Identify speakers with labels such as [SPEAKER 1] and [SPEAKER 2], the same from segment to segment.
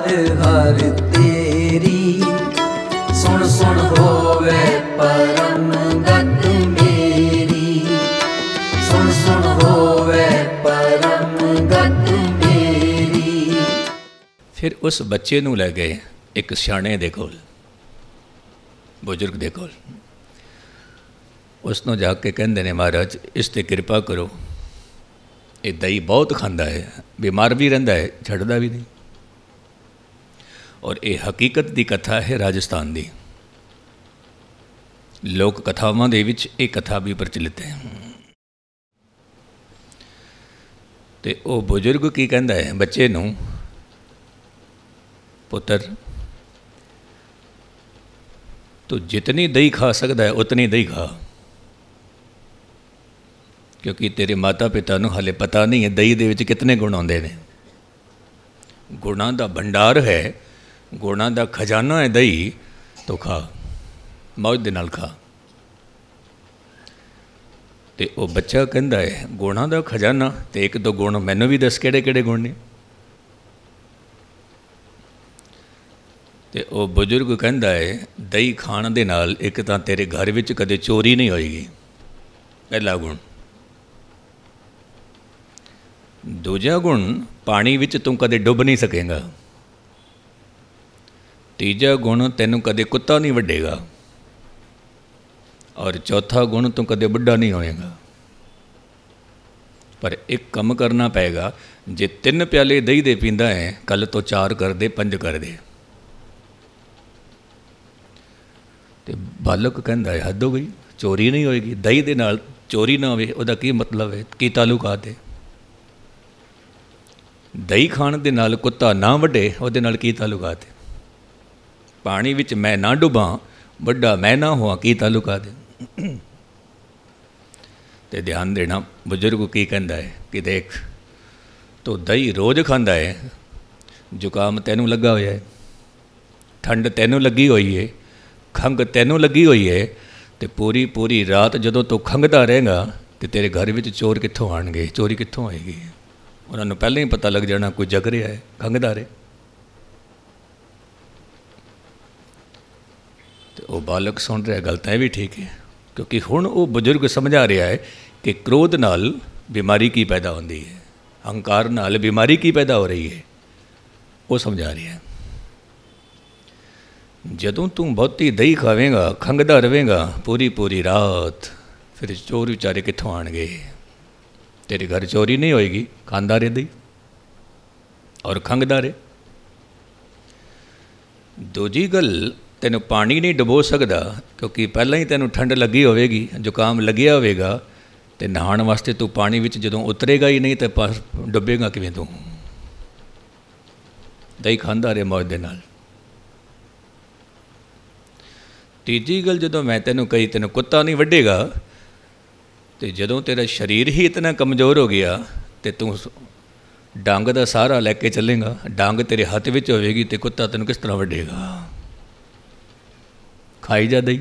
[SPEAKER 1] ਹਰ ਹਰ ਤੇਰੀ ਸੁਣ ਸੁਣ ਹੋਵੇ ਪਰਮ ਗਤ ਮੇਰੀ ਸੁਣ ਸੁਣ ਹੋਵੇ ਪਰਮ ਗਤ ਮੇਰੀ ਫਿਰ ਉਸ ਬੱਚੇ ਨੂੰ ਲੈ ਗਏ ਇੱਕ ਸਿਆਣੇ ਦੇ ਕੋਲ ਬਜ਼ੁਰਗ ਦੇ ਕੋਲ ਉਸ ਨੂੰ ਜਾ ਕੇ ਕਹਿੰਦੇ ਨੇ ਮਹਾਰਾਜ ਇਸ ਤੇ ਕਿਰਪਾ ਕਰੋ ਇਹ ਦਈ ਬਹੁਤ ਖਾਂਦਾ ਹੈ ਬਿਮਾਰ ਵੀ ਰਹਿੰਦਾ ਹੈ ਛੱਡਦਾ ਵੀ ਨਹੀਂ ਔਰ ਇਹ ਹਕੀਕਤ ਦੀ ਕਥਾ ਹੈ ਰਾਜਸਥਾਨ ਦੀ ਲੋਕ ਕਥਾਵਾਂ ਦੇ ਵਿੱਚ ਇਹ ਕਥਾ ਵੀ ਪ੍ਰਚਲਿਤ ਹੈ ਤੇ ਉਹ ਬਜ਼ੁਰਗ ਕੀ ਕਹਿੰਦਾ ਹੈ ਬੱਚੇ ਨੂੰ ਪੁੱਤਰ ਤੂੰ ਜਿਤਨੀ ਦਹੀਂ ਖਾ ਸਕਦਾ ਹੈ ਉਤਨੀ ਦਹੀਂ ਖਾ ਕਿਉਂਕਿ ਤੇਰੇ ਮਾਤਾ ਪਿਤਾ ਨੂੰ ਹਲੇ ਪਤਾ ਨਹੀਂ ਹੈ ਦਹੀਂ ਦੇ ਵਿੱਚ ਕਿੰਨੇ ਗੁਣ ਆਉਂਦੇ ਨੇ ਗੁਣਾਂ ਦਾ ਭੰਡਾਰ ਹੈ ਗੋਣਾ ਦਾ ਖਜ਼ਾਨਾ ਹੈ ਦਹੀਂ ਤੋ ਖਾ ਮੌਜ ਦੇ ਨਾਲ ਖਾ ਤੇ ਉਹ ਬੱਚਾ ਕਹਿੰਦਾ ਹੈ ਗੋਣਾ ਦਾ ਖਜ਼ਾਨਾ ਤੇ ਇੱਕ ਦੋ ਗੁਣ ਮੈਨੂੰ ਵੀ ਦੱਸ ਕਿਹੜੇ ਕਿਹੜੇ ਗੁਣ ਨੇ ਤੇ ਉਹ ਬਜ਼ੁਰਗ ਕਹਿੰਦਾ ਹੈ ਦਹੀਂ ਖਾਣ ਦੇ ਨਾਲ ਇੱਕ ਤਾਂ ਤੇਰੇ ਘਰ ਵਿੱਚ ਕਦੇ ਚੋਰੀ ਨਹੀਂ ਹੋਏਗੀ ਪਹਿਲਾ ਗੁਣ ਦੂਜਾ ਗੁਣ ਪਾਣੀ ਵਿੱਚ ਤੂੰ ਕਦੇ ਡੁੱਬ ਨਹੀਂ ਸਕੇਗਾ ਤੀਜਾ ਗੁਣ ਤੈਨੂੰ ਕਦੇ ਕੁੱਤਾ ਨਹੀਂ ਵੱਡੇਗਾ ਔਰ ਚੌਥਾ ਗੁਣ ਤੂੰ ਕਦੇ ਵੱਡਾ ਨਹੀਂ ਹੋਏਗਾ ਪਰ ਇੱਕ ਕੰਮ ਕਰਨਾ ਪਏਗਾ ਜੇ ਤਿੰਨ ਪਿਆਲੇ ਦਹੀਂ ਦੇ ਪੀਂਦਾ ਹੈ ਕੱਲ ਤੋਂ ਚਾਰ ਕਰ ਦੇ ਪੰਜ ਕਰ ਦੇ ਤੇ ਬਾਲਕ ਕਹਿੰਦਾ ਹੈ ਹੱਦ ਹੋ ਗਈ ਚੋਰੀ ਨਹੀਂ ਹੋਏਗੀ ਦਹੀਂ ਦੇ ਨਾਲ ਚੋਰੀ ਨਾ ਹੋਵੇ ਉਹਦਾ ਕੀ ਮਤਲਬ ਹੈ ਕੀ ਤਾਲੁਕਾਤ ਹੈ ਦਹੀਂ ਖਾਣ ਦੇ ਨਾਲ ਕੁੱਤਾ ਨਾ ਵੱਡੇ ਉਹਦੇ ਨਾਲ ਕੀ ਤਾਲੁਕਾਤ ਹੈ ਪਾਣੀ ਵਿੱਚ ਮੈਂ ਨਾ ਡੁੱਬਾਂ ਵੱਡਾ ਮੈਂ ਨਾ ਹੋਵਾਂ ਕੀ ਤਾਲੁਕਾ ਦੇ ਤੇ ਧਿਆਨ ਦੇਣਾ ਬਜ਼ੁਰਗ ਕੀ ਕਹਿੰਦਾ ਹੈ ਕਿ ਦੇਖ ਤੋ ਦਹੀਂ ਰੋਜ਼ ਖਾਂਦਾ ਹੈ ਜ਼ੁਕਾਮ ਤੈਨੂੰ ਲੱਗਾ ਹੋਇਆ ਹੈ ਠੰਡ ਤੈਨੂੰ ਲੱਗੀ ਹੋਈ ਹੈ ਖੰਗ ਤੈਨੂੰ ਲੱਗੀ ਹੋਈ ਹੈ ਤੇ ਪੂਰੀ ਪੂਰੀ ਰਾਤ ਜਦੋਂ ਤੂੰ ਖੰਗਦਾ ਰਹੇਗਾ ਤੇ ਤੇਰੇ ਘਰ ਵਿੱਚ ਚੋਰ ਕਿੱਥੋਂ ਆਣਗੇ ਚੋਰੀ ਕਿੱਥੋਂ ਆਏਗੀ ਉਹਨਾਂ ਨੂੰ ਪਹਿਲਾਂ ਹੀ ਪਤਾ ਲੱਗ ਜਾਣਾ ਕੋਈ ਜਗ ਰਿਹਾ ਹੈ ਖੰਗਦਾ ਰਹੇ ਤੇ ਉਹ ਬਾਲਕ ਸੁਣ ਰਿਹਾ ਗੱਲ ਤਾਂ ਇਹ ਵੀ ਠੀਕ ਹੈ ਕਿਉਂਕਿ ਹੁਣ ਉਹ ਬਜ਼ੁਰਗ ਸਮਝਾ ਰਿਹਾ ਹੈ ਕਿ ਕ੍ਰੋਧ ਨਾਲ ਬਿਮਾਰੀ ਕੀ ਪੈਦਾ ਹੁੰਦੀ ਹੈ ਹੰਕਾਰ ਨਾਲ ਬਿਮਾਰੀ ਕੀ ਪੈਦਾ ਹੋ ਰਹੀ ਹੈ ਉਹ ਸਮਝਾ ਰਿਹਾ ਜਦੋਂ ਤੂੰ ਬਹੁਤੀ ਦਹੀਂ ਖਾਵੇਂਗਾ ਖੰਗਦਾ ਰਵੇਂਗਾ ਪੂਰੀ ਪੂਰੀ ਰਾਤ ਫਿਰ ਚੋਰ ਵਿਚਾਰੇ ਕਿੱਥੋਂ ਆਣਗੇ ਤੇਰੇ ਘਰ ਚੋਰੀ ਨਹੀਂ ਹੋਏਗੀ ਖਾਂਦਾ ਰਹੇ ਦਹੀਂ ਔਰ ਖੰਗਦਾ ਰਹੇ ਦੂਜੀ ਗੱਲ ਤੈਨੂੰ ਪਾਣੀ ਨਹੀਂ ਡਬੋ ਸਕਦਾ ਕਿਉਂਕਿ ਪਹਿਲਾਂ ਹੀ ਤੈਨੂੰ ਠੰਡ ਲੱਗੀ ਹੋਵੇਗੀ ਜ਼ੁਕਾਮ ਲੱਗਿਆ ਹੋਵੇਗਾ ਤੇ ਨਹਾਉਣ ਵਾਸਤੇ ਤੂੰ ਪਾਣੀ ਵਿੱਚ ਜਦੋਂ ਉਤਰੇਗਾ ਹੀ ਨਹੀਂ ਤੇ ਡੁੱਬੇਗਾ ਕਿਵੇਂ ਤੂੰ ਦਹੀਂ ਖਾਂਦਾ ਰਿਹਾ ਮੌਜ ਦੇ ਨਾਲ ਤੀਜੀ ਗੱਲ ਜਦੋਂ ਮੈਂ ਤੈਨੂੰ ਕਹੀ ਤੈਨੂੰ ਕੁੱਤਾ ਨਹੀਂ ਵੱਢੇਗਾ ਤੇ ਜਦੋਂ ਤੇਰਾ ਸਰੀਰ ਹੀ ਇਤਨਾ ਕਮਜ਼ੋਰ ਹੋ ਗਿਆ ਤੇ ਤੂੰ ਡੰਗ ਦਾ ਸਾਰਾ ਲੈ ਕੇ ਚੱਲੇਗਾ ਡੰਗ ਤੇਰੇ ਹੱਥ ਵਿੱਚ ਹੋਵੇਗੀ ਤੇ ਕੁੱਤਾ ਤੈਨੂੰ ਕਿਸ ਤਰ੍ਹਾਂ ਵੱਢੇਗਾ ਖਾਈ ਜਾ ਦਈ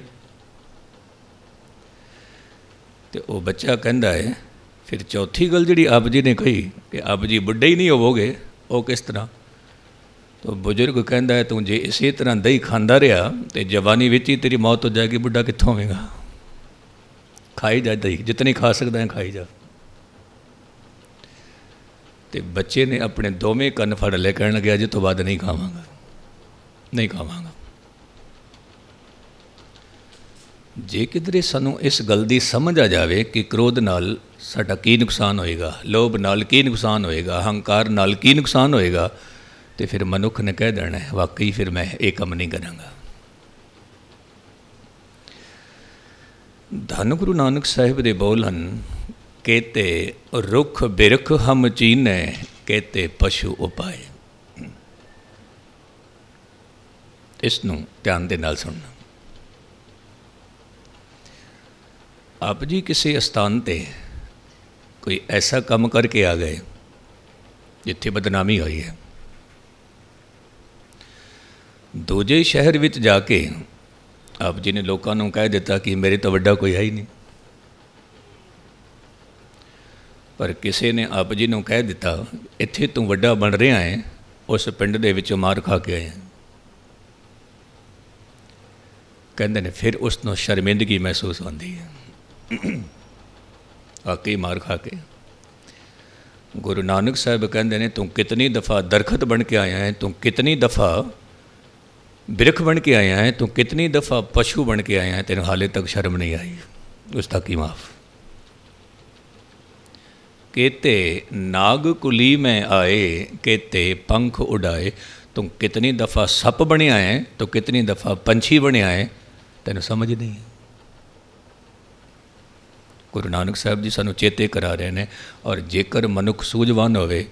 [SPEAKER 1] ਤੇ ਉਹ ਬੱਚਾ ਕਹਿੰਦਾ ਹੈ ਫਿਰ ਚੌਥੀ ਗੱਲ ਜਿਹੜੀ ਆਪ ਜੀ ਨੇ ਕਹੀ ਕਿ ਆਪ ਜੀ ਬੁੱਢੇ ਹੀ ਨਹੀਂ ਹੋਵੋਗੇ ਉਹ ਕਿਸ ਤਰ੍ਹਾਂ ਤੋ ਬਜ਼ੁਰਗ ਕਹਿੰਦਾ ਹੈ ਤੂੰ ਜੇ ਇਸੇ ਤਰ੍ਹਾਂ ਦਹੀਂ ਖਾਂਦਾ ਰਿਹਾ ਤੇ ਜਵਾਨੀ ਵਿੱਚ ਹੀ ਤੇਰੀ ਮੌਤ ਹੋ ਜਾਏਗੀ ਬੁੱਢਾ ਕਿੱਥੋਂ ਹੋਵੇਗਾ ਖਾਈ ਜਾ ਦਹੀਂ ਜਿੰਨੀ ਖਾ ਸਕਦਾ ਹੈ ਖਾਈ ਜਾ ਤੇ ਬੱਚੇ ਨੇ ਆਪਣੇ ਦੋਵੇਂ ਕੰਨ ਫੜ ਲੈ ਕਹਿਣ ਲੱਗਿਆ ਜੇ ਤੋਂ ਬਾਅਦ ਨਹੀਂ ਖਾਵਾਂਗਾ ਨਹੀਂ ਖਾਵਾਂਗਾ ਜੇ ਕਿਧਰੇ ਸਾਨੂੰ ਇਸ ਗੱਲ ਦੀ ਸਮਝ ਆ ਜਾਵੇ ਕਿ ਕ੍ਰੋਧ ਨਾਲ ਸਾਡਾ ਕੀ ਨੁਕਸਾਨ ਹੋਏਗਾ ਲੋਭ ਨਾਲ ਕੀ ਨੁਕਸਾਨ ਹੋਏਗਾ ਹੰਕਾਰ ਨਾਲ ਕੀ ਨੁਕਸਾਨ ਹੋਏਗਾ ਤੇ ਫਿਰ ਮਨੁੱਖ ਨੇ ਕਹਿ ਦੇਣਾ ਹੈ ਵਾਕਈ ਫਿਰ ਮੈਂ ਇਹ ਕੰਮ ਨਹੀਂ ਕਰਾਂਗਾ ਧੰਨ ਗੁਰੂ ਨਾਨਕ ਸਾਹਿਬ ਦੇ ਬੋਲ ਹਨ ਕਹਤੇ ਰੁਖ ਬਿਰਖ ਹਮ ਚੀਨੇ ਕਹਤੇ ਪਸ਼ੂ ਉਪਾਏ ਇਸ ਨੂੰ ਧਿਆਨ ਦੇ ਨਾਲ ਸੁਣਨਾ ਆਪ ਜੀ ਕਿਸੇ ਸਥਾਨ ਤੇ ਕੋਈ ਐਸਾ ਕੰਮ ਕਰਕੇ ਆ ਗਏ ਜਿੱਥੇ ਬਦਨਾਮੀ ਹੋਈ ਹੈ ਦੂਜੇ ਸ਼ਹਿਰ ਵਿੱਚ ਜਾ ਕੇ ਆਪ ਜੀ ਨੇ ਲੋਕਾਂ ਨੂੰ ਕਹਿ ਦਿੱਤਾ ਕਿ ਮੇਰੇ ਤੋਂ ਵੱਡਾ ਕੋਈ ਹੈ ਹੀ ਨਹੀਂ ਪਰ ਕਿਸੇ ਨੇ ਆਪ ਜੀ ਨੂੰ ਕਹਿ ਦਿੱਤਾ ਇੱਥੇ ਤੂੰ ਵੱਡਾ ਬਣ ਰਿਹਾ ਹੈ ਉਸ ਪਿੰਡ ਦੇ ਵਿੱਚੋਂ ਮਾਰ ਖਾ ਕੇ ਆਇਆ ਕਹਿੰਦੇ ਨੇ ਫਿਰ ਉਸ ਨੂੰ ਸ਼ਰਮਿੰਦਗੀ ਮਹਿਸੂਸ ਹੁੰਦੀ ਹੈ ਆਕੇ ਮਾਰ ਖਾ ਕੇ ਗੁਰੂ ਨਾਨਕ ਸਾਹਿਬ ਕਹਿੰਦੇ ਨੇ ਤੂੰ ਕਿਤਨੀ ਦਫਾ ਦਰਖਤ ਬਣ ਕੇ ਆਇਆ ਹੈ ਤੂੰ ਕਿਤਨੀ ਦਫਾ ਬਿਰਖ ਬਣ ਕੇ ਆਇਆ ਹੈ ਤੂੰ ਕਿਤਨੀ ਦਫਾ ਪਸ਼ੂ ਬਣ ਕੇ ਆਇਆ ਹੈ ਤੈਨੂੰ ਹਾਲੇ ਤੱਕ ਸ਼ਰਮ ਨਹੀਂ ਆਈ ਉਸ ਤੱਕ ਹੀ ਮਾਫ ਕੇਤੇ ਨਾਗ ਕੁਲੀ ਮੈਂ ਆਏ ਕੇਤੇ ਪੰਖ ਉਡਾਏ ਤੂੰ ਕਿਤਨੀ ਦਫਾ ਸੱਪ ਬਣਿਆ ਹੈ ਤੂੰ ਕਿਤਨੀ ਦਫਾ ਪੰਛੀ ਬਣਿਆ ਹੈ ਤੈਨੂੰ ਸਮਝ ਨਹੀਂ ਗੁਰੂ ਨਾਨਕ ਸਾਹਿਬ ਜੀ ਸਾਨੂੰ ਚੇਤੇ ਕਰਾ ਰਹੇ ਨੇ ਔਰ ਜੇਕਰ ਮਨੁੱਖ ਸੂਝਵਾਨ ਹੋਵੇ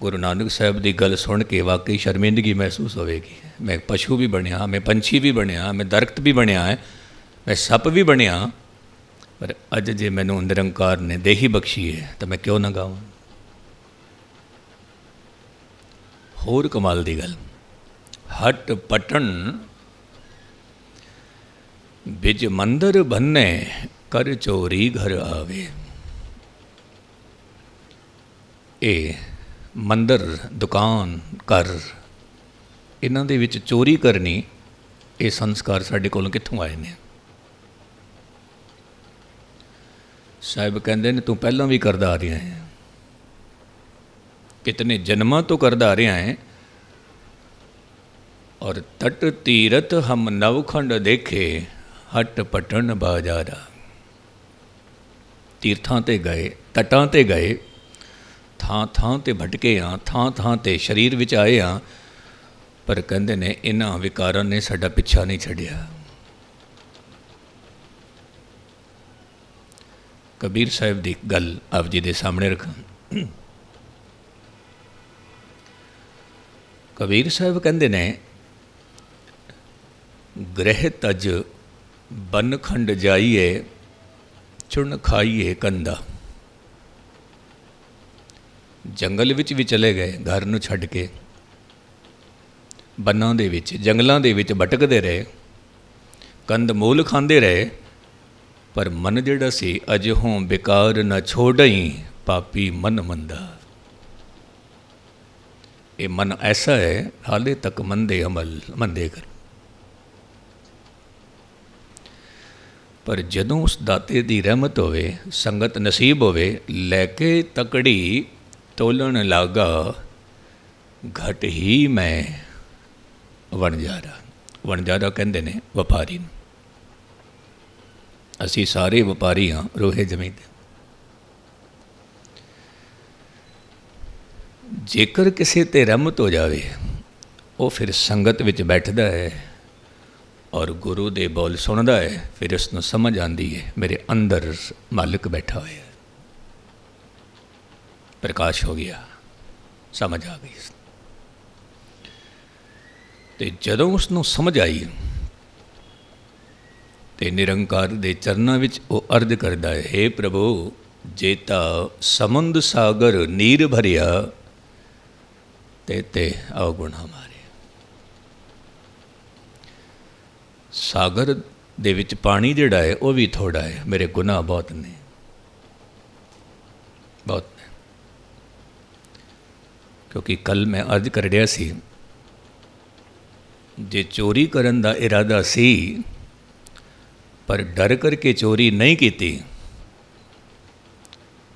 [SPEAKER 1] ਗੁਰੂ ਨਾਨਕ ਸਾਹਿਬ ਦੀ ਗੱਲ ਸੁਣ ਕੇ ਵਾਕਈ ਸ਼ਰਮਿੰਦਗੀ ਮਹਿਸੂਸ ਹੋਵੇਗੀ ਮੈਂ ਪਸ਼ੂ ਵੀ ਬਣਿਆ ਮੈਂ ਪੰਛੀ ਵੀ ਬਣਿਆ ਮੈਂ ਦਰਖਤ ਵੀ ਬਣਿਆ ਹੈ ਮੈਂ ਸੱਪ ਵੀ ਬਣਿਆ ਪਰ ਅੱਜ ਜੇ ਮੈਨੂੰ ਅੰਦਰੰਕਾਰ ਨੇ ਦੇਹੀ ਬਖਸ਼ੀ ਹੈ ਤਾਂ ਮੈਂ ਕਿਉਂ ਨਾ ਗਾਵਾਂ ਹੋਰ ਕਮਾਲ ਦੀ ਗੱਲ ਹਟ ਪਟਣ ਵਿੱਚ ਮੰਦਰ ਬੰਨੇ ਕਰ ਚੋਰੀ ਘਰ ਆਵੇ ਇਹ ਮੰਦਰ ਦੁਕਾਨ ਕਰ ਇਹਨਾਂ ਦੇ ਵਿੱਚ ਚੋਰੀ ਕਰਨੀ ਇਹ ਸੰਸਕਾਰ ਸਾਡੇ ਕੋਲੋਂ ਕਿੱਥੋਂ ਆਏ ਨੇ ਸਾਹਿਬ ਕਹਿੰਦੇ ਨੇ ਤੂੰ ਪਹਿਲਾਂ ਵੀ ਕਰਦਾ ਆ ਰਿਹਾ ਹੈ ਕਿਤਨੇ ਜਨਮਾਂ ਤੋਂ ਕਰਦਾ ਆ ਰਿਹਾ ਹੈ ਔਰ ਤਟ ਤੀਰਤ ਹਮ ਨਵਖੰਡ ਦੇਖੇ ਹਟ ਪਟਣ ਬਾਜਾਰਾ ਤੀਰਥਾਂ ਤੇ ਗਏ ਤਟਾਂ ਤੇ ਗਏ ਥਾਂ ਥਾਂ ਤੇ ਭਟਕੇ ਆ ਥਾਂ ਥਾਂ ਤੇ ਸਰੀਰ ਵਿੱਚ ਆਏ ਆ ਪਰ ਕਹਿੰਦੇ ਨੇ ਇਹਨਾਂ ਵਿਕਾਰਾਂ ਨੇ ਸਾਡਾ ਪਿੱਛਾ ਨਹੀਂ ਛੱਡਿਆ ਕਬੀਰ ਸਾਹਿਬ ਦੀ ਗੱਲ ਆਪ ਜੀ ਦੇ ਸਾਹਮਣੇ ਰੱਖਾਂ ਕਬੀਰ ਸਾਹਿਬ ਕਹਿੰਦੇ ਨੇ ਗ੍ਰਹਿ ਤਜ ਬਨਖੰਡ ਜਾਈਏ ਚੁਣ ਖਾਈਏ ਕੰਦਾ ਜੰਗਲ ਵਿੱਚ ਵੀ ਚਲੇ ਗਏ ਘਰ ਨੂੰ ਛੱਡ ਕੇ ਬੰਨਾਂ ਦੇ ਵਿੱਚ ਜੰਗਲਾਂ ਦੇ ਵਿੱਚ ਭਟਕਦੇ ਰਹੇ ਕੰਦ ਮੂਲ ਖਾਂਦੇ ਰਹੇ ਪਰ ਮਨ ਜਿਹੜਾ ਸੀ ਅਜਹੋਂ ਬੇਕਾਰ ਨਾ ਛੋੜਈ ਪਾਪੀ ਮਨ ਮੰਦਾ ਇਹ ਮਨ ਐਸਾ ਹੈ ਹਾਲੇ ਤੱਕ ਮੰਦੇ ਅਮਲ ਮੰਦੇ ਕਰ ਪਰ ਜਦੋਂ ਉਸ ਦਾਤੇ ਦੀ ਰਹਿਮਤ ਹੋਵੇ ਸੰਗਤ ਨਸੀਬ ਹੋਵੇ ਲੈ ਕੇ ਤਕੜੀ ਤੋਲਣ ਲਾਗਾ ਘਟ ਹੀ ਮੈਂ ਵਣਜਾਰਾ ਵਣਜਾਰਾ ਕਹਿੰਦੇ ਨੇ ਵਪਾਰੀ ਨੂੰ ਅਸੀਂ ਸਾਰੇ ਵਪਾਰੀ ਹਾਂ ਰੋਹੇ ਜ਼ਮੀਨ ਦੇ ਜੇਕਰ ਕਿਸੇ ਤੇ ਰਹਿਮਤ ਹੋ ਜਾਵੇ ਉਹ ਫਿਰ ਸੰਗਤ ਵਿੱਚ ਬੈਠਦਾ ਹੈ ਔਰ ਗੁਰੂ ਦੇ ਬੋਲ ਸੁਣਦਾ ਹੈ ਫਿਰ ਉਸ ਨੂੰ ਸਮਝ ਆਂਦੀ ਹੈ ਮੇਰੇ ਅੰਦਰ ਮਾਲਕ ਬੈਠਾ ਹੋਇਆ ਹੈ ਪ੍ਰਕਾਸ਼ ਹੋ ਗਿਆ ਸਮਝ ਆ ਗਈ ਤੇ ਜਦੋਂ ਉਸ ਨੂੰ ਸਮਝ ਆਈ ਤੇ ਨਿਰੰਕਾਰ ਦੇ ਚਰਨਾਂ ਵਿੱਚ ਉਹ ਅਰਜ਼ ਕਰਦਾ ਹੈ हे ਪ੍ਰਭੂ ਜੇਤਾ ਸਮੁੰਦ ਸਾਗਰ ਨੀਰ ਭਰਿਆ ਤੇ ਤੇ ਆਉ ਗੁਣਾ ਸਾਗਰ ਦੇ ਵਿੱਚ ਪਾਣੀ ਜਿਹੜਾ ਹੈ ਉਹ ਵੀ ਥੋੜਾ ਹੈ ਮੇਰੇ ਗੁਨਾਹ ਬਹੁਤ ਨੇ ਬਹੁਤ ਨੇ ਕਿਉਂਕਿ ਕੱਲ ਮੈਂ ਅਰਜ਼ ਕਰ ਰਿਹਾ ਸੀ ਜੇ ਚੋਰੀ ਕਰਨ ਦਾ ਇਰਾਦਾ ਸੀ ਪਰ ਡਰ ਕਰਕੇ ਚੋਰੀ ਨਹੀਂ ਕੀਤੀ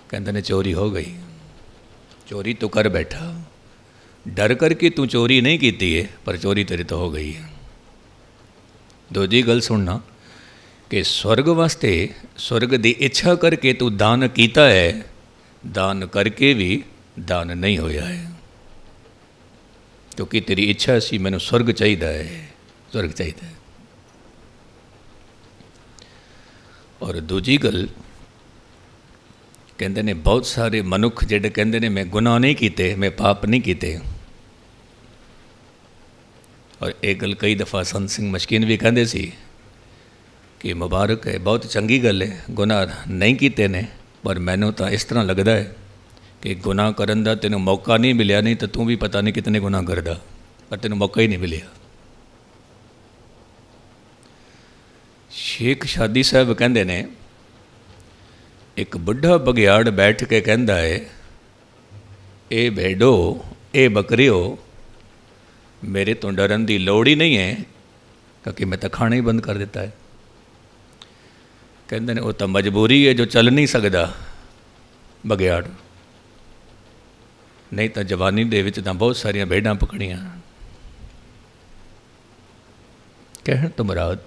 [SPEAKER 1] ਕਹਿੰਦੇ ਨੇ ਚੋਰੀ ਹੋ ਗਈ ਚੋਰੀ ਤੂੰ ਕਰ ਬੈਠਾ ਡਰ ਕਰਕੇ ਤੂੰ ਚੋਰੀ ਨਹੀਂ ਕੀਤੀ ਹੈ ਪਰ ਚੋਰੀ ਤੇਰੀ ਤਾਂ ਹੋ ਗਈ ਹੈ ਦੂਜੀ ਗੱਲ ਸੁਣਨਾ ਕਿ ਸਵਰਗ ਵਾਸਤੇ ਸਵਰਗ ਦੀ ਇੱਛਾ ਕਰਕੇ ਤੂੰ ਦਾਨ ਕੀਤਾ ਹੈ ਦਾਨ ਕਰਕੇ ਵੀ ਦਾਨ ਨਹੀਂ ਹੋਇਆ ਹੈ ਕਿਉਂਕਿ ਤੇਰੀ ਇੱਛਾ ਸੀ ਮੈਨੂੰ ਸਵਰਗ ਚਾਹੀਦਾ ਹੈ ਸਵਰਗ ਚਾਹੀਦਾ ਹੈ ਔਰ ਦੂਜੀ ਗੱਲ ਕਹਿੰਦੇ ਨੇ ਬਹੁਤ ਸਾਰੇ ਮਨੁੱਖ ਜਿਹੜੇ ਕਹਿੰਦੇ ਨੇ ਮੈਂ ਗੁਨਾਹ ਨਹੀਂ ਕੀਤੇ ਮੈਂ ਪਾਪ ਨਹੀਂ ਕੀਤੇ ਔਰ ਇਹ ਗੱਲ ਕਈ ਦਫਾ ਸੰਤ ਸਿੰਘ ਮਸ਼ਕੀਨ ਵੀ ਕਹਿੰਦੇ ਸੀ ਕਿ ਮੁਬਾਰਕ ਹੈ ਬਹੁਤ ਚੰਗੀ ਗੱਲ ਹੈ ਗੁਨਾਹ ਨਹੀਂ ਕੀਤੇ ਨੇ ਪਰ ਮੈਨੂੰ ਤਾਂ ਇਸ ਤਰ੍ਹਾਂ ਲੱਗਦਾ ਹੈ ਕਿ ਗੁਨਾਹ ਕਰਨ ਦਾ ਤੈਨੂੰ ਮੌਕਾ ਨਹੀਂ ਮਿਲਿਆ ਨਹੀਂ ਤਾਂ ਤੂੰ ਵੀ ਪਤਾ ਨਹੀਂ ਕਿਤਨੇ ਗੁਨਾਹ ਕਰਦਾ ਪਰ ਤੈਨੂੰ ਮੌਕਾ ਹੀ ਨਹੀਂ ਮਿਲਿਆ ਸ਼ੇਖ ਸ਼ਾਦੀ ਸਾਹਿਬ ਕਹਿੰਦੇ ਨੇ ਇੱਕ ਬੁੱਢਾ ਬਗਿਆੜ ਬੈਠ ਕੇ ਕਹਿੰਦਾ ਹੈ ਇਹ ਭੇਡੋ ਇਹ ਬੱਕਰੀਓ ਮੇਰੇ ਤੋਂ ਡਰਨ ਦੀ ਲੋੜ ਹੀ ਨਹੀਂ ਹੈ ਕਿਉਂਕਿ ਮੈਂ ਤਾਂ ਖਾਣਾ ਹੀ ਬੰਦ ਕਰ ਦਿੱਤਾ ਹੈ ਕਹਿੰਦੇ ਨੇ ਉਹ ਤਾਂ ਮਜਬੂਰੀ ਹੈ ਜੋ ਚੱਲ ਨਹੀਂ ਸਕਦਾ ਬਗਿਆੜ ਨਹੀਂ ਤਾਂ ਜਵਾਨੀ ਦੇ ਵਿੱਚ ਤਾਂ ਬਹੁਤ ਸਾਰੀਆਂ ਭੇਡਾਂ ਪਕੜੀਆਂ ਕਹਿਣ ਤੋਂ ਮਰਾਦ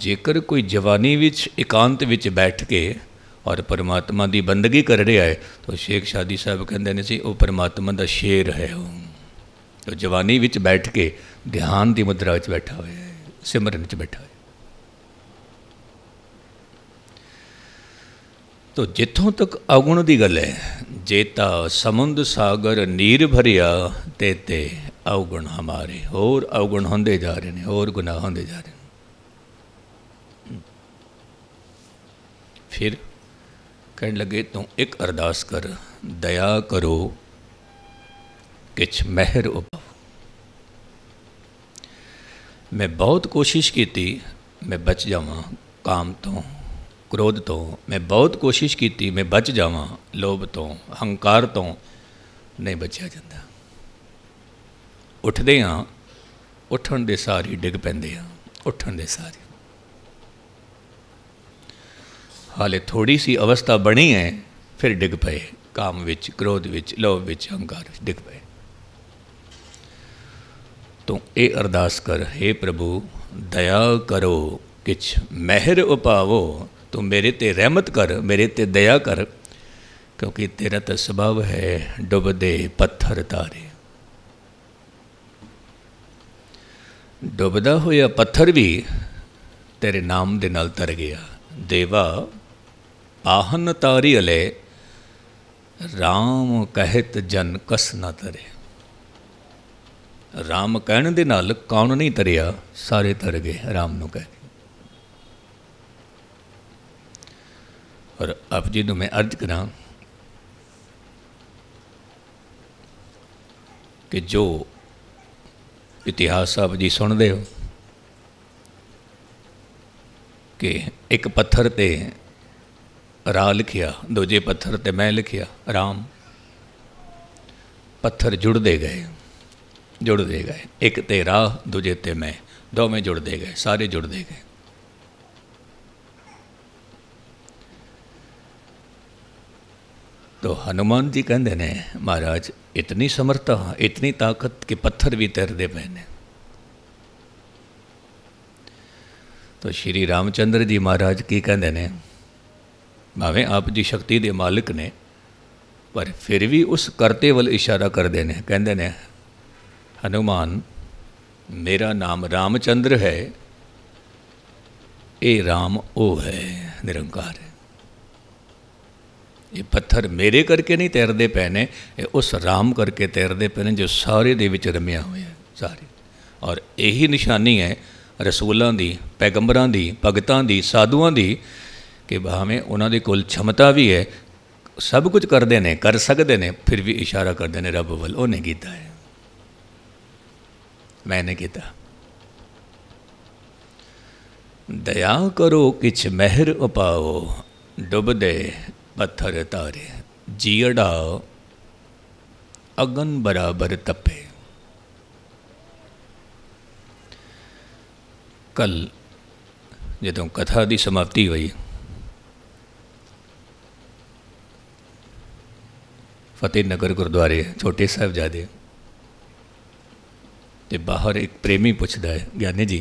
[SPEAKER 1] ਜੇਕਰ ਕੋਈ ਜਵਾਨੀ ਵਿੱਚ ਇਕਾਂਤ ਵਿੱਚ ਬੈਠ ਕੇ ਔਰ ਪਰਮਾਤਮਾ ਦੀ ਬੰਦਗੀ ਕਰ ਰਿਹਾ ਹੈ ਤਾਂ ਸ਼ੇਖ ਸ਼ਾਦੀ ਸਾਹਿਬ ਕਹਿੰਦੇ ਨੇ ਸੀ ਉਹ ਪਰਮਾਤਮਾ ਦਾ ਸ਼ੇਰ ਹੈ ਉਹ ਜੋ ਜਵਾਨੀ ਵਿੱਚ ਬੈਠ ਕੇ ਧਿਆਨ ਦੀ ਮੁਦਰਾ ਵਿੱਚ ਬੈਠਾ ਹੋਇਆ ਹੈ ਸਿਮਰਨ ਵਿੱਚ ਬੈਠਾ ਹੈ ਤੋ ਜਿੱਥੋਂ ਤੱਕ ਅਗੁਣ ਦੀ ਗੱਲ ਹੈ ਜੇ ਤਾ ਸਮੁੰਦ ਸਾਗਰ ਨੀਰ ਭਰਿਆ ਤੇ ਤੇ ਅਗੁਣ ਹਮਾਰੇ ਹੋਰ ਅਗੁਣ ਹੁੰਦੇ ਜਾ ਰਹੇ ਨੇ ਹੋਰ ਗੁਨਾਹ ਹੁੰਦੇ ਜਾ ਰਹੇ ਨੇ ਫਿਰ ਕਹਿਣ ਲੱਗੇ ਤੂੰ ਇੱਕ ਅਰਦਾਸ ਕਰ ਦਇਆ ਕਰੋ ਕਿਛ ਮਹਿਰ ਉਪ ਮੈਂ ਬਹੁਤ ਕੋਸ਼ਿਸ਼ ਕੀਤੀ ਮੈਂ ਬਚ ਜਾਵਾਂ ਕਾਮ ਤੋਂ ਕ੍ਰੋਧ ਤੋਂ ਮੈਂ ਬਹੁਤ ਕੋਸ਼ਿਸ਼ ਕੀਤੀ ਮੈਂ ਬਚ ਜਾਵਾਂ ਲੋਭ ਤੋਂ ਹੰਕਾਰ ਤੋਂ ਨਹੀਂ ਬਚਿਆ ਜਾਂਦਾ ਉੱਠਦੇ ਹਾਂ ਉੱਠਣ ਦੇ ਸਾਰੀ ਡਿੱਗ ਪੈਂਦੇ ਆ ਉੱਠਣ ਦੇ ਸਾਰੀ ਹਾਲੇ ਥੋੜੀ ਸੀ ਅਵਸਥਾ ਬਣੀ ਹੈ ਫਿਰ ਡਿੱਗ ਪਏ ਕਾਮ ਵਿੱਚ ਕ੍ਰੋਧ ਵਿੱਚ ਲੋਭ ਵਿੱਚ ਹੰਕਾਰ ਵਿੱਚ ਡਿੱਗ ਪਏ ਤੂੰ ਇਹ ਅਰਦਾਸ ਕਰ हे ਪ੍ਰਭੂ ਦਇਆ ਕਰੋ ਕਿਛ ਮਹਿਰ ਉਪਾਵੋ ਤੂੰ ਮੇਰੇ ਤੇ ਰਹਿਮਤ ਕਰ ਮੇਰੇ ਤੇ ਦਇਆ ਕਰ ਕਿਉਂਕਿ ਤੇਰਾ ਤਾਂ ਸੁਭਾਵ ਹੈ ਡੁੱਬਦੇ ਪੱਥਰ ਤਾਰੇ ਡੁੱਬਦਾ ਹੋਇਆ ਪੱਥਰ ਵੀ ਤੇਰੇ ਨਾਮ ਦੇ ਨਾਲ ਤਰ ਗਿਆ ਦੇਵਾ ਆਹਨ ਤਾਰੀ ਅਲੇ ਰਾਮ ਕਹਿਤ ਜਨ ਕਸ ਨਾ ਤਰੇ ਰਾਮ ਕਹਿਣ ਦੇ ਨਾਲ ਕੌਣ ਨਹੀਂ ਤਰਿਆ ਸਾਰੇ ਤਰ ਗਏ ਰਾਮ ਨੂੰ ਕਹਿ ਔਰ ਆਪ ਜੀ ਨੂੰ ਮੈਂ ਅਰਜ ਕਰਾਂ ਕਿ ਜੋ ਇਤਿਹਾਸ ਆਪ ਜੀ ਸੁਣਦੇ ਹੋ ਕਿ ਇੱਕ ਪੱਥਰ ਤੇ ਰਾ ਲਿਖਿਆ ਦੂਜੇ ਪੱਥਰ ਤੇ ਮੈਂ ਲਿਖਿਆ ਰਾਮ ਪੱਥਰ ਜੁੜਦੇ ਗਏ ਜੁੜਦੇ ਗਏ ਇੱਕ ਤੇਰਾ ਦੂਜੇ ਤੇ ਮੈਂ ਦੋਵੇਂ ਜੁੜਦੇ ਗਏ ਸਾਰੇ ਜੁੜਦੇ ਗਏ तो हनुमान जी कहते ने महाराज इतनी समर्था इतनी ताकत कि पत्थर भी तैरते पे ने तो श्री रामचंद्र जी महाराज की कहते ने भावें आप जी शक्ति के मालिक ने पर फिर भी उस करते वाल इशारा करते हैं कहते हैं ਹਨੂਮਾਨ ਮੇਰਾ ਨਾਮ ਰਾਮਚੰਦਰ ਹੈ ਇਹ RAM ਉਹ ਹੈ ਨਿਰੰਕਾਰ ਹੈ ਇਹ ਪੱਥਰ ਮੇਰੇ ਕਰਕੇ ਨਹੀਂ ਤੈਰਦੇ ਪਏ ਨੇ ਇਹ ਉਸ RAM ਕਰਕੇ ਤੈਰਦੇ ਪਏ ਨੇ ਜੋ ਸਾਰੇ ਦੇ ਵਿੱਚ ਰਮਿਆ ਹੋਇਆ ਸਾਰੇ ਔਰ ਇਹੀ ਨਿਸ਼ਾਨੀ ਹੈ ਰਸੂਲਾਂ ਦੀ ਪੈਗੰਬਰਾਂ ਦੀ ਭਗਤਾਂ ਦੀ ਸਾਧੂਆਂ ਦੀ ਕਿ ਭਾਵੇਂ ਉਹਨਾਂ ਦੇ ਕੋਲ ਛਮਤਾ ਵੀ ਹੈ ਸਭ ਕੁਝ ਕਰਦੇ ਨੇ ਕਰ ਸਕਦੇ ਨੇ ਫਿਰ ਵੀ ਇਸ਼ਾਰਾ ਕਰਦੇ ਨੇ ਰੱਬ ਵੱਲ ਉਹਨੇ ਕੀਤਾ ਹੈ मैंने કીધા દયા કરો કિછ મહેર અપાવો ડૂબદે પથ્થર તારે જીયડા અગન બરાબર તપે કલ ਜਦੋਂ ਕਥਾ ਦੀ ਸਮਾਪਤੀ ਹੋਈ ਫਤਿਹ ਨਗਰ ਗੁਰਦੁਆਰੇ ਛੋਟੇ ਸਾਹਿਬਜ਼ਾਦੇ ਤੇ ਬਾਹਰ ਇੱਕ ਪ੍ਰੇਮੀ ਪੁੱਛਦਾ ਹੈ ਗਿਆਨੀ ਜੀ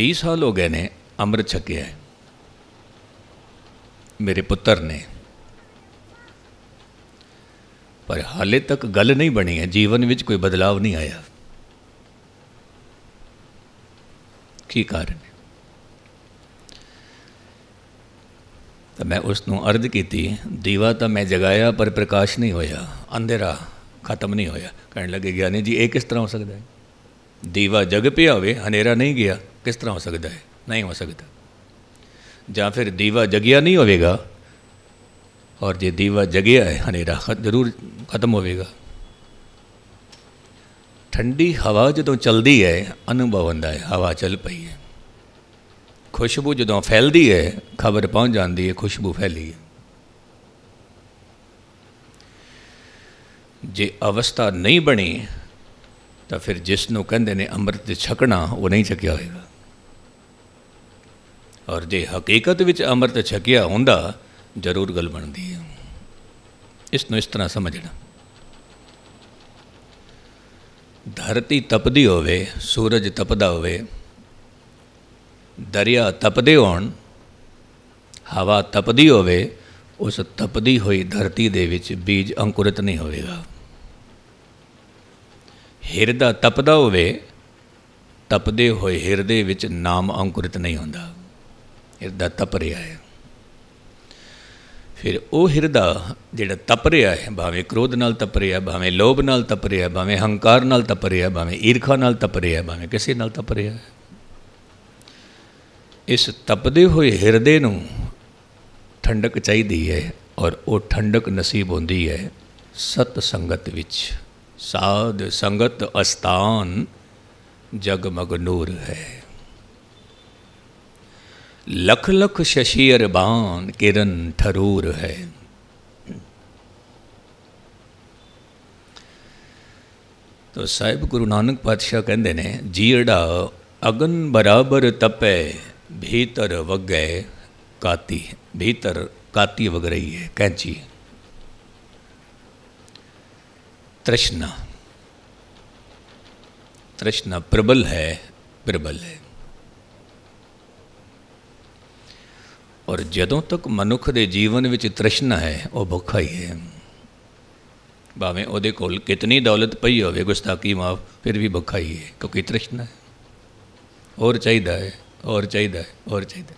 [SPEAKER 1] 20 ਸਾਲ ਹੋ ਗਏ ਨੇ ਅੰਮ੍ਰਿਤ ਛਕਿਆ ਹੈ ਮੇਰੇ ਪੁੱਤਰ ਨੇ ਪਰ ਹਾਲੇ ਤੱਕ ਗੱਲ ਨਹੀਂ ਬਣੀ ਹੈ ਜੀਵਨ ਵਿੱਚ ਕੋਈ ਬਦਲਾਅ ਨਹੀਂ ਆਇਆ ਕੀ ਕਾਰਨ ਹੈ ਤਾਂ ਮੈਂ ਉਸ ਨੂੰ ਅਰਜ਼ ਕੀਤੀ ਦੀਵਾ ਤਾਂ ਮੈਂ ਜਗਾਇਆ ਪਰ ਪ੍ਰਕਾਸ਼ ਨਹੀਂ ਹੋਇਆ ਅੰਧੇਰਾ ਖਤਮ ਨਹੀਂ ਹੋਇਆ ਕਹਿਣ ਲੱਗੇ ਗਿਆਨੀ ਜੀ ਇਹ ਕਿਸ ਤਰ੍ਹਾਂ ਹੋ ਸਕਦਾ ਹੈ ਦੀਵਾ ਜਗ ਪਿਆ ਹੋਵੇ ਹਨੇਰਾ ਨਹੀਂ ਗਿਆ ਕਿਸ ਤਰ੍ਹਾਂ ਹੋ ਸਕਦਾ ਹੈ ਨਹੀਂ ਹੋ ਸਕਦਾ ਜਾਂ ਫਿਰ ਦੀਵਾ ਜਗਿਆ ਨਹੀਂ ਹੋਵੇਗਾ ਔਰ ਜੇ ਦੀਵਾ ਜਗਿਆ ਹੈ ਹਨੇਰਾ ਜ਼ਰੂਰ ਖਤਮ ਹੋਵੇਗਾ ਠੰਡੀ ਹਵਾ ਜਦੋਂ ਚਲਦੀ ਹੈ ਅਨੁਭਵ ਹੁੰਦਾ ਹੈ ਹਵਾ ਚੱਲ ਪਈ ਹੈ ਖੁਸ਼ਬੂ ਜਦੋਂ ਫੈਲਦੀ ਹੈ ਖਬਰ ਪਹੁੰਚ ਜਾਂਦੀ ਹੈ ਖੁਸ਼ਬੂ ਫੈਲੀ ਹੈ ਜੇ ਅਵਸਥਾ ਨਹੀਂ ਬਣੀ ਤਾਂ ਫਿਰ ਜਿਸ ਨੂੰ ਕਹਿੰਦੇ ਨੇ ਅੰਮ੍ਰਿਤ ਤੇ ਛਕਣਾ ਉਹ ਨਹੀਂ ਛਕਿਆ ਹੋਏਗਾ ਔਰ ਜੇ ਹਕੀਕਤ ਵਿੱਚ ਅੰਮ੍ਰਿਤ ਛਕਿਆ ਹੁੰਦਾ ਜ਼ਰੂਰ ਗੱਲ ਬਣਦੀ ਹੈ ਇਸ ਨੂੰ ਇਸ ਤਰ੍ਹਾਂ ਸਮਝਣਾ ਧਰਤੀ ਤਪਦੀ ਹੋਵੇ ਸੂਰਜ ਤਪਦਾ ਹੋਵੇ ਦਰਿਆ ਤਪਦੇ ਹੋਣ ਹਵਾ ਤਪਦੀ ਹੋਵੇ ਉਸ ਤਪਦੀ ਹੋਈ ਧਰਤੀ ਦੇ ਵਿੱਚ ਬੀਜ ਅੰਕੁਰਿਤ ਨਹੀਂ ਹੋਵੇਗਾ ਹਿਰਦਾ ਤਪਦਾ ਹੋਵੇ ਤਪਦੇ ਹੋਏ ਹਿਰਦੇ ਵਿੱਚ ਨਾਮ ਅੰਕੁਰਿਤ ਨਹੀਂ ਹੁੰਦਾ ਹਿਰਦਾ ਤਪ ਰਿਹਾ ਹੈ ਫਿਰ ਉਹ ਹਿਰਦਾ ਜਿਹੜਾ ਤਪ ਰਿਹਾ ਹੈ ਭਾਵੇਂ ਕ੍ਰੋਧ ਨਾਲ ਤਪ ਰਿਹਾ ਭਾਵੇਂ ਲੋਭ ਨਾਲ ਤਪ ਰਿਹਾ ਭਾਵੇਂ ਹੰਕਾਰ ਨਾਲ ਤਪ ਰਿਹਾ ਭਾਵੇਂ ਈਰਖਾ ਨਾਲ ਤਪ ਰਿਹਾ ਭਾਵੇਂ ਕਿਸੇ ਨਾਲ ਤਪ ਰਿਹਾ ਇਸ ਤਪਦੇ ਹੋਏ ਹਿਰਦੇ ਨੂੰ ਠੰਡਕ ਚਾਹੀਦੀ ਹੈ ਔਰ ਉਹ ਠੰਡਕ ਨਸੀਬ ਹੁੰਦੀ ਹੈ ਸਤ ਸੰਗਤ ਵਿੱਚ साध संगत अस्तान जगमग नूर है लख लख शशि अरबान किरण ठरूर है तो साहिब गुरु ਨਾਨਕ ਪਾਤਸ਼ਾਹ ਕਹਿੰਦੇ ਨੇ ਜੀੜਾ ਅਗਨ ਬਰਾਬਰ ਤਪੈ ਭੀਤਰ ਵਗੈ ਕਾਤੀ ਭੀਤਰ ਕਾਤੀ ਵਗ ਰਹੀ ਹੈ ਕੈਂਚੀ तृष्णा तृष्णा प्रबल है ਪ੍ਰਬਲ ਹੈ ਔਰ ਜਦੋਂ ਤੱਕ ਮਨੁੱਖ ਦੇ ਜੀਵਨ ਵਿੱਚ ਤ੍ਰਿਸ਼ਨਾ ਹੈ ਉਹ ਭੁੱਖਾ ਹੀ ਹੈ ਭਾਵੇਂ ਉਹਦੇ ਕੋਲ ਕਿਤਨੀ ਦੌਲਤ ਪਈ ਹੋਵੇ ਗੁਸਤਾਕੀ ਮਾਫ ਫਿਰ ਵੀ ਭੁੱਖਾ ਹੀ ਹੈ ਕਿਉਂਕਿ ਤ੍ਰਿਸ਼ਨਾ ਹੈ ਹੋਰ ਚਾਹੀਦਾ ਹੈ ਹੋਰ ਚਾਹੀਦਾ ਹੈ ਹੋਰ ਚਾਹੀਦਾ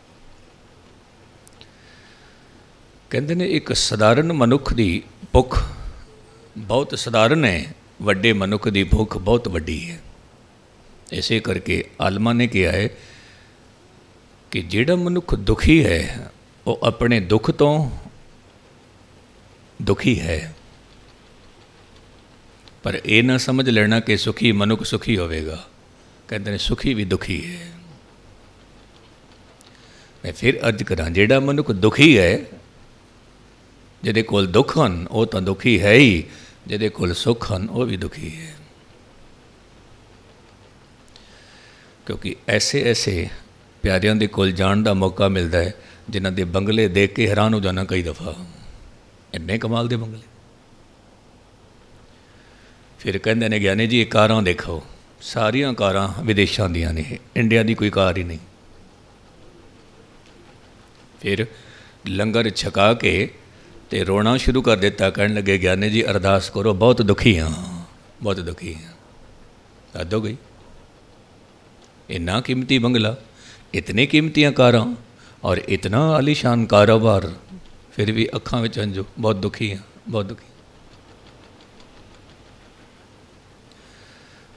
[SPEAKER 1] ਕਹਿੰਦੇ ਨੇ ਇੱਕ ਸਧਾਰਨ ਮਨੁੱਖ ਦੀ ਭੁੱਖ ਬਹੁਤ ਸਧਾਰਨ ਹੈ ਵੱਡੇ ਮਨੁੱਖ ਦੀ ਭੁੱਖ ਬਹੁਤ ਵੱਡੀ ਹੈ ਇਸੇ ਕਰਕੇ ਆਲਮਾ ਨੇ ਕਿਹਾ ਹੈ ਕਿ ਜਿਹੜਾ ਮਨੁੱਖ ਦੁਖੀ ਹੈ ਉਹ ਆਪਣੇ ਦੁੱਖ ਤੋਂ ਦੁਖੀ ਹੈ ਪਰ ਇਹ ਨਾ ਸਮਝ ਲੈਣਾ ਕਿ ਸੁਖੀ ਮਨੁੱਖ ਸੁਖੀ ਹੋਵੇਗਾ ਕਹਿੰਦੇ ਨੇ ਸੁਖੀ ਵੀ ਦੁਖੀ ਹੈ ਮੈਂ ਫਿਰ ਅਰਜ ਕਰਾਂ ਜਿਹੜਾ ਮਨੁੱਖ ਦੁਖੀ ਹੈ ਜਿਹਦੇ ਕੋਲ ਦੁੱਖ ਹਨ ਉਹ ਤਾਂ ਦੁਖੀ ਹੈ ਹੀ ਜਿਹਦੇ ਕੋਲ ਸੁੱਖ ਹਨ ਉਹ ਵੀ ਦੁਖੀ ਹੈ ਕਿਉਂਕਿ ਐਸੇ ਐਸੇ ਪਿਆਰਿਆਂ ਦੇ ਕੋਲ ਜਾਣ ਦਾ ਮੌਕਾ ਮਿਲਦਾ ਹੈ ਜਿਨ੍ਹਾਂ ਦੇ ਬੰਗਲੇ ਦੇਖ ਕੇ ਹੈਰਾਨ ਹੋ ਜਾਣਾ ਕਈ ਦਫਾ ਇੰਨੇ ਕਮਾਲ ਦੇ ਬੰਗਲੇ ਫਿਰ ਕਹਿੰਦੇ ਨੇ ਗਿਆਨੀ ਜੀ ਇਹ ਕਾਰਾਂ ਦੇਖੋ ਸਾਰੀਆਂ ਕਾਰਾਂ ਵਿਦੇਸ਼ਾਂ ਦੀਆਂ ਨੇ ਇੰਡੀਆ ਦੀ ਕੋਈ ਕਾਰ ਹੀ ਨਹੀਂ ਫਿਰ ਲੰਗਰ ਛਕਾ ਕੇ ਤੇ ਰੋਣਾ ਸ਼ੁਰੂ ਕਰ ਦਿੱਤਾ ਕਹਿਣ ਲੱਗੇ ਗਿਆਨੀ ਜੀ ਅਰਦਾਸ ਕਰੋ ਬਹੁਤ ਦੁਖੀ ਹਾਂ ਬਹੁਤ ਦੁਖੀ ਹਾਂ ਹੱਦ ਹੋ ਗਈ ਇੰਨਾ ਕੀਮਤੀ ਬੰਗਲਾ ਇਤਨੇ ਕੀਮਤੀਆਂ ਕਾਰਾਂ ਔਰ ਇਤਨਾ ਆਲੀਸ਼ਾਨ ਕਾਰੋਬਾਰ ਫਿਰ ਵੀ ਅੱਖਾਂ ਵਿੱਚ ਅੰਜੋ ਬਹੁਤ ਦੁਖੀ ਹਾਂ ਬਹੁਤ ਦੁਖੀ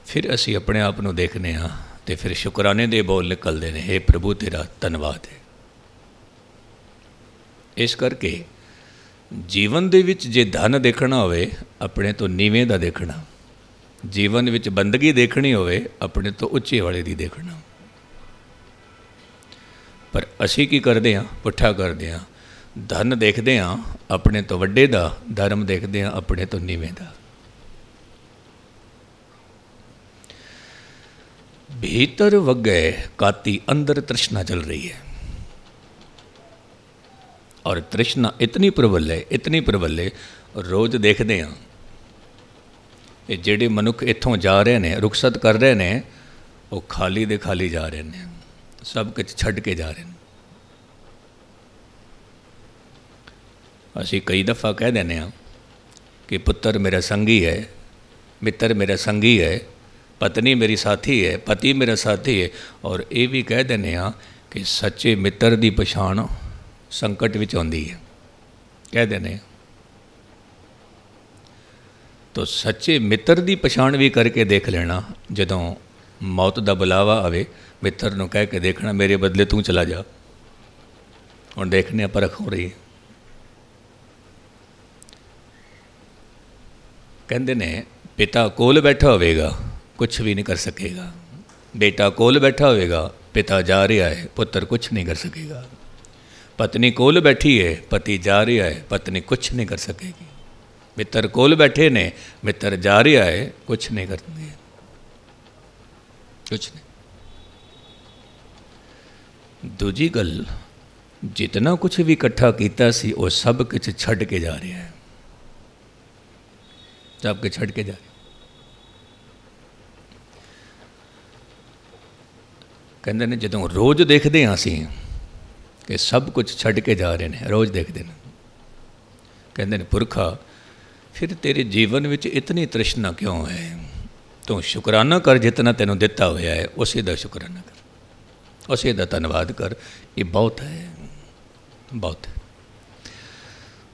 [SPEAKER 1] ਫਿਰ ਅਸੀਂ ਆਪਣੇ ਆਪ ਨੂੰ ਦੇਖਨੇ ਆ ਤੇ ਫਿਰ ਸ਼ੁਕਰਾਨੇ ਦੇ ਬੋਲ ਨਿਕਲਦੇ ਨੇ हे ਪ੍ਰਭੂ ਤੇਰਾ ਧੰਨਵਾਦ ਹੈ ਇਸ ਕਰਕੇ ਜੀਵਨ ਦੇ ਵਿੱਚ ਜੇ ਧਨ ਦੇਖਣਾ ਹੋਵੇ ਆਪਣੇ ਤੋਂ ਨੀਵੇਂ ਦਾ ਦੇਖਣਾ ਜੀਵਨ ਵਿੱਚ ਬੰਦਗੀ ਦੇਖਣੀ ਹੋਵੇ ਆਪਣੇ ਤੋਂ ਉੱਚੇ ਵਾਲੇ ਦੀ ਦੇਖਣਾ ਪਰ ਅਸੀਂ ਕੀ ਕਰਦੇ ਹਾਂ ਪੁੱਠਾ ਕਰਦੇ ਹਾਂ ਧਨ ਦੇਖਦੇ ਹਾਂ ਆਪਣੇ ਤੋਂ ਵੱਡੇ ਦਾ ਧਰਮ ਦੇਖਦੇ ਹਾਂ ਆਪਣੇ ਤੋਂ ਨੀਵੇਂ ਦਾ ਭੀਤਰ ਵਗੈ ਕਾਤੀ ਅੰਦਰ ਤ੍ਰਿਸ਼ਨਾ ਚੱਲ ਰਹੀ ਹੈ ਔਰ ਤ੍ਰਿਸ਼ਨਾ ਇਤਨੀ ਪ੍ਰਬਲ ਹੈ ਇਤਨੀ ਪ੍ਰਬਲ ਹੈ ਰੋਜ਼ ਦੇਖਦੇ ਆ ਇਹ ਜਿਹੜੇ ਮਨੁੱਖ ਇੱਥੋਂ ਜਾ ਰਹੇ ਨੇ ਰੁਖਸਤ ਕਰ ਰਹੇ ਨੇ ਉਹ ਖਾਲੀ ਦੇ ਖਾਲੀ ਜਾ ਰਹੇ ਨੇ ਸਭ ਕੁਝ ਛੱਡ ਕੇ ਜਾ ਰਹੇ ਨੇ ਅਸੀਂ ਕਈ ਦਫਾ ਕਹਿ ਦਿੰਦੇ ਆ ਕਿ ਪੁੱਤਰ ਮੇਰਾ ਸੰਗੀ ਹੈ ਮਿੱਤਰ ਮੇਰਾ ਸੰਗੀ ਹੈ ਪਤਨੀ ਮੇਰੀ ਸਾਥੀ ਹੈ ਪਤੀ ਮੇਰਾ ਸਾਥੀ ਹੈ ਔਰ ਇਹ ਵੀ ਕਹਿ ਦਿੰਦੇ ਆ ਕਿ ਸੱਚੇ ਮਿੱਤਰ ਦੀ ਪਛਾਣ ਸੰਕਟ ਵਿੱਚ ਆਉਂਦੀ ਹੈ ਕਹਦੇ ਨੇ ਤੋ ਸੱਚੇ ਮਿੱਤਰ ਦੀ ਪਛਾਣ ਵੀ ਕਰਕੇ ਦੇਖ ਲੈਣਾ ਜਦੋਂ ਮੌਤ ਦਾ ਬੁਲਾਵਾ ਆਵੇ ਮਿੱਤਰ ਨੂੰ ਕਹਿ ਕੇ ਦੇਖਣਾ ਮੇਰੇ ਬਦਲੇ ਤੂੰ ਚਲਾ ਜਾ ਹੁਣ ਦੇਖਨੇ ਪਰਖ ਹੋ ਰਹੀ ਕਹਿੰਦੇ ਨੇ ਪਿਤਾ ਕੋਲ ਬੈਠਾ ਹੋਵੇਗਾ ਕੁਝ ਵੀ ਨਹੀਂ ਕਰ ਸਕੇਗਾ ਬੇਟਾ ਕੋਲ ਬੈਠਾ ਹੋਵੇਗਾ ਪਿਤਾ ਜਾ ਰਿਹਾ ਹੈ ਪੁੱਤਰ ਕੁਝ ਨਹੀਂ ਕਰ ਸਕੇਗਾ ਪਤਨੀ ਕੋਲ ਬੈਠੀ ਹੈ ਪਤੀ ਜਾ ਰਿਹਾ ਹੈ ਪਤਨੀ ਕੁਝ ਨਹੀਂ ਕਰ ਸਕੇਗੀ ਮਿੱਤਰ ਕੋਲ ਬੈਠੇ ਨੇ ਮਿੱਤਰ ਜਾ ਰਿਹਾ ਹੈ ਕੁਝ ਨਹੀਂ ਸਕਦੇ ਕੁਝ ਨਹੀਂ ਦੂਜੀ ਗੱਲ ਜਿੰਨਾ ਕੁਝ ਵੀ ਇਕੱਠਾ ਕੀਤਾ ਸੀ ਉਹ ਸਭ ਕੁਝ ਛੱਡ ਕੇ ਜਾ ਰਿਹਾ ਹੈ ਸਭ ਕੁਝ ਛੱਡ ਕੇ ਜਾ ਰਿਹਾ ਕਹਿੰਦੇ ਨੇ ਜਦੋਂ ਰੋਜ਼ ਦੇਖਦੇ ਹਾਂ ਅਸੀਂ ਕਿ ਸਭ ਕੁਝ ਛੱਡ ਕੇ ਜਾ ਰਹੇ ਨੇ ਰੋਜ਼ ਦੇਖਦੇ ਨੇ ਕਹਿੰਦੇ ਨੇ ਪੁਰਖਾ ਫਿਰ ਤੇਰੇ ਜੀਵਨ ਵਿੱਚ ਇਤਨੀ ਤ੍ਰਿਸ਼ਨਾ ਕਿਉਂ ਹੈ ਤੂੰ ਸ਼ੁਕਰਾਨਾ ਕਰ ਜਿਤਨਾ ਤੈਨੂੰ ਦਿੱਤਾ ਹੋਇਆ ਹੈ ਉਸੇ ਦਾ ਸ਼ੁਕਰਾਨਾ ਕਰ ਉਸੇ ਦਾ ਧੰਨਵਾਦ ਕਰ ਇਹ ਬਹੁਤ ਹੈ ਬਹੁਤ ਹੈ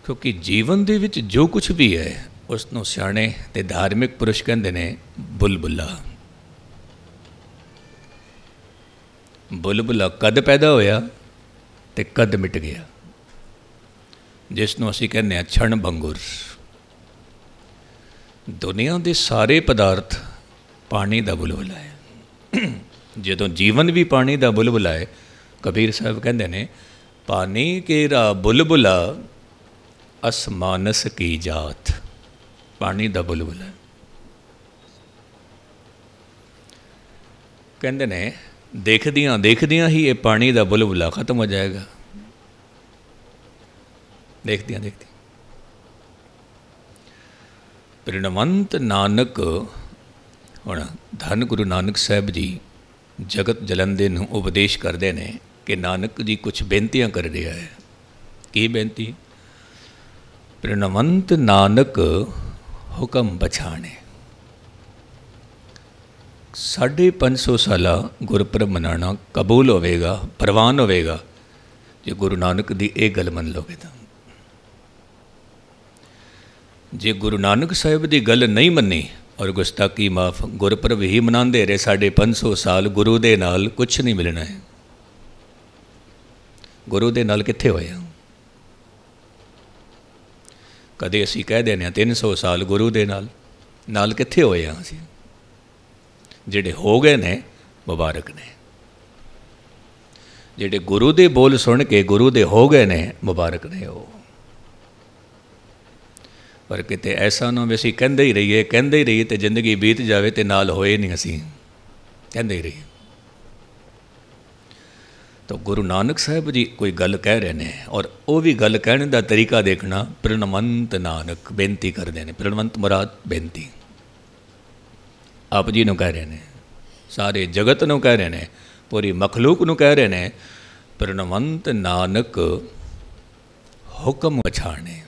[SPEAKER 1] ਕਿਉਂਕਿ ਜੀਵਨ ਦੇ ਵਿੱਚ ਜੋ ਕੁਝ ਵੀ ਹੈ ਉਸ ਨੂੰ ਸਿਆਣੇ ਤੇ ਧਾਰਮਿਕ ਪੁਰਸ਼ ਕਹਿੰਦੇ ਨੇ ਬੁਲਬੁਲਾ ਬੁਲਬੁਲਾ ਕਦ ਪੈਦਾ ਹੋਇਆ ਤੇ ਕਦ ਮਿਟ ਗਿਆ ਜਿਸ ਨੂੰ ਅਸੀਂ ਕਹਿੰਦੇ ਆ ਛਣ ਬੰਗੁਰ ਦੁਨੀਆ ਦੇ ਸਾਰੇ ਪਦਾਰਥ ਪਾਣੀ ਦਾ ਬੁਲਬੁਲਾ ਹੈ ਜਦੋਂ ਜੀਵਨ ਵੀ ਪਾਣੀ ਦਾ ਬੁਲਬੁਲਾ ਹੈ ਕਬੀਰ ਸਾਹਿਬ ਕਹਿੰਦੇ ਨੇ ਪਾਣੀ ਕੇਰਾ ਬੁਲਬੁਲਾ ਅਸਮਾਨਸ ਕੀ ਜਾਤ ਪਾਣੀ ਦਾ ਬੁਲਬੁਲਾ ਕਹਿੰਦੇ ਨੇ ਦੇਖਦਿਆਂ ਦੇਖਦਿਆਂ ਹੀ ਇਹ ਪਾਣੀ ਦਾ ਬੁਲਬੁਲਾ ਖਤਮ ਹੋ ਜਾਏਗਾ ਦੇਖਦਿਆਂ ਦੇਖਦਿਆਂ ਪ੍ਰਣਵੰਤ ਨਾਨਕ ਹੁਣ ਧੰਨ ਗੁਰੂ ਨਾਨਕ ਸਾਹਿਬ ਜੀ ਜਗਤ ਜਲੰਦੇ ਨੂੰ ਉਪਦੇਸ਼ ਕਰਦੇ ਨੇ ਕਿ ਨਾਨਕ ਜੀ ਕੁਝ ਬੇਨਤੀਆਂ ਕਰ ਰਿਹਾ ਹੈ ਕੀ ਬੇਨਤੀ ਪ੍ਰਣਵੰਤ ਨਾਨਕ ਹੁਕਮ ਬਛਾਣੇ 550 ਸਾਲਾ ਗੁਰਪੁਰਬ ਮਨਾਣਾ ਕਬੂਲ ਹੋਵੇਗਾ ਪ੍ਰਵਾਨ ਹੋਵੇਗਾ ਜੇ ਗੁਰੂ ਨਾਨਕ ਦੀ ਇਹ ਗੱਲ ਮੰਨ ਲੋਗੇ ਤਾਂ ਜੇ ਗੁਰੂ ਨਾਨਕ ਸਾਹਿਬ ਦੀ ਗੱਲ ਨਹੀਂ ਮੰਨੀ ਔਰ ਗੁਸਤਾਕੀ ਮਾਫ ਗੁਰਪੁਰਬ ਹੀ ਮਨਾਉਂਦੇ ਰਹੇ ਸਾਢੇ 500 ਸਾਲ ਗੁਰੂ ਦੇ ਨਾਲ ਕੁਝ ਨਹੀਂ ਮਿਲਣਾ ਹੈ ਗੁਰੂ ਦੇ ਨਾਲ ਕਿੱਥੇ ਹੋਇਆ ਕਦੇ ਅਸੀਂ ਕਹਿ ਦਿੰਦੇ ਆ 300 ਸਾਲ ਗੁਰੂ ਦੇ ਨਾਲ ਨਾਲ ਕਿੱਥੇ ਹੋਇਆ ਅਸੀਂ ਜਿਹੜੇ ਹੋ ਗਏ ਨੇ ਮੁਬਾਰਕ ਨੇ ਜਿਹੜੇ ਗੁਰੂ ਦੇ ਬੋਲ ਸੁਣ ਕੇ ਗੁਰੂ ਦੇ ਹੋ ਗਏ ਨੇ ਮੁਬਾਰਕ ਨੇ ਉਹ ਪਰ ਕਿਤੇ ਐਸਾ ਨਾ ਵੀ ਅਸੀਂ ਕਹਿੰਦੇ ਹੀ ਰਹੀਏ ਕਹਿੰਦੇ ਹੀ ਰਹੀਏ ਤੇ ਜ਼ਿੰਦਗੀ ਬੀਤ ਜਾਵੇ ਤੇ ਨਾਲ ਹੋਏ ਨਹੀਂ ਅਸੀਂ ਕਹਿੰਦੇ ਹੀ ਰਹੀਏ ਤਾਂ ਗੁਰੂ ਨਾਨਕ ਸਾਹਿਬ ਜੀ ਕੋਈ ਗੱਲ ਕਹਿ ਰਹੇ ਨੇ ਔਰ ਉਹ ਵੀ ਗੱਲ ਕਹਿਣ ਦਾ ਤਰੀਕਾ ਦੇਖਣਾ ਪ੍ਰਣਵੰਤ ਨਾਨਕ ਬੇਨਤੀ ਕਰਦੇ ਨੇ ਪ੍ਰਣਵੰਤ ਮੁਰਾਦ ਬੇਨਤੀ ਆਪ ਜੀ ਨੂੰ ਕਹਿ ਰਹੇ ਨੇ ਸਾਰੇ ਜਗਤ ਨੂੰ ਕਹਿ ਰਹੇ ਨੇ ਪੂਰੀ ਮਖਲੂਕ ਨੂੰ ਕਹਿ ਰਹੇ ਨੇ ਪ੍ਰਣਵੰਤ ਨਾਨਕ ਹੁਕਮ ਅਛਾਣੇ